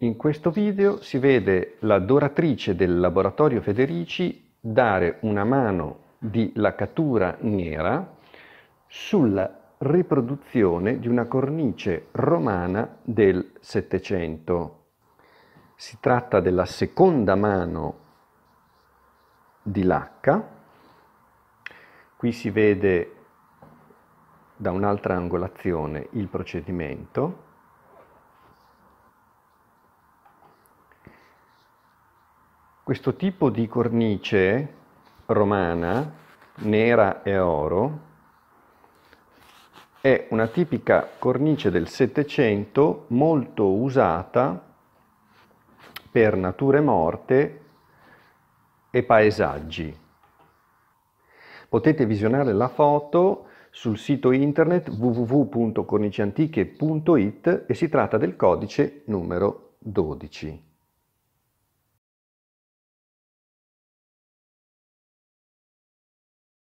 In questo video si vede la doratrice del laboratorio Federici dare una mano di laccatura nera sulla riproduzione di una cornice romana del Settecento. Si tratta della seconda mano di lacca. Qui si vede da un'altra angolazione il procedimento. Questo tipo di cornice romana, nera e oro, è una tipica cornice del Settecento molto usata per nature morte e paesaggi. Potete visionare la foto sul sito internet www.corniceantiche.it e si tratta del codice numero 12.